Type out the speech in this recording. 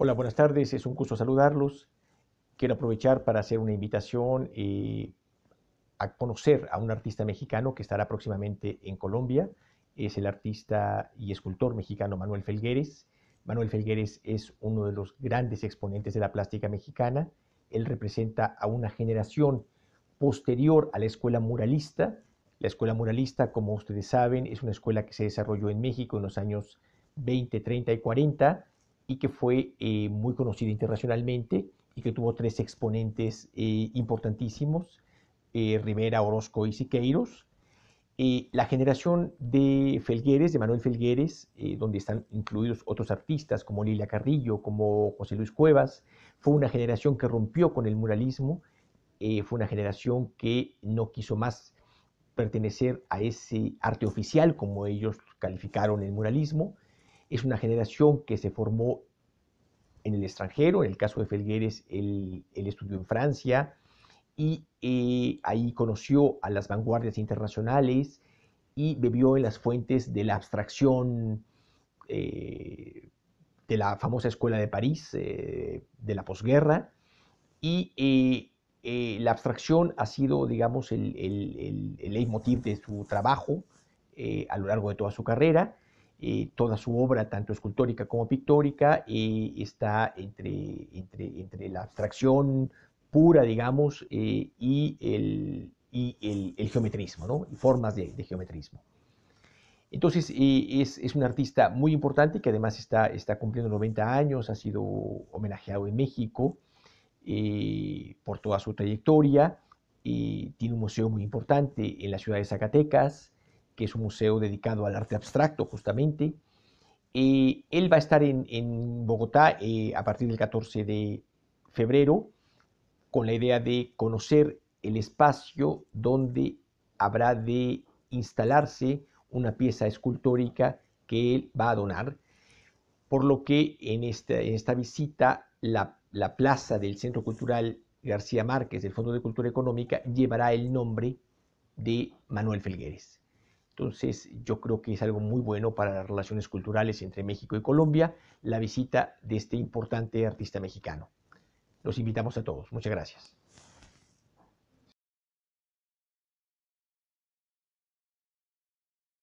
Hola, buenas tardes, es un gusto saludarlos. Quiero aprovechar para hacer una invitación eh, a conocer a un artista mexicano que estará próximamente en Colombia. Es el artista y escultor mexicano Manuel Felgueres. Manuel Felgueres es uno de los grandes exponentes de la plástica mexicana. Él representa a una generación posterior a la escuela muralista. La escuela muralista, como ustedes saben, es una escuela que se desarrolló en México en los años 20, 30 y 40 y que fue eh, muy conocida internacionalmente y que tuvo tres exponentes eh, importantísimos, eh, Rivera, Orozco y Siqueiros. la generación de Felgueres, de Manuel Felgueres, donde están incluidos otros artistas como Lilia Carrillo, como José Luis Cuevas, fue una generación que rompió con el muralismo, fue una generación que no quiso más pertenecer a ese arte oficial, como ellos calificaron el muralismo, es una generación que se formó en el extranjero, en el caso de Felgueres, él, él estudió en Francia y eh, ahí conoció a las vanguardias internacionales y bebió en las fuentes de la abstracción eh, de la famosa escuela de París, eh, de la posguerra, y la abstracción ha sido, digamos, el, el leitmotiv de su trabajo a lo largo de toda su carrera toda su obra, tanto escultórica como pictórica, está entre, entre, la abstracción pura, digamos, eh, y, el, y el, geometrismo, ¿no? y formas de, geometrismo. Entonces, es, es, un artista muy importante que además está, está cumpliendo 90 años, ha sido homenajeado en México eh, por toda su trayectoria, tiene un museo muy importante en la ciudad de Zacatecas, que es un museo dedicado al arte abstracto justamente. y él va a estar en, Bogotá eh, a partir del 14 de febrero con la idea de conocer el espacio donde habrá de instalarse una pieza escultórica que él va a donar, por lo que en esta, visita la, la plaza del Centro Cultural García Márquez del Fondo de Cultura Económica llevará el nombre de Manuel Felgueres. Entonces, yo creo que es algo muy bueno para las relaciones culturales entre México y Colombia, la visita de este importante artista mexicano. Los invitamos a todos. Muchas gracias.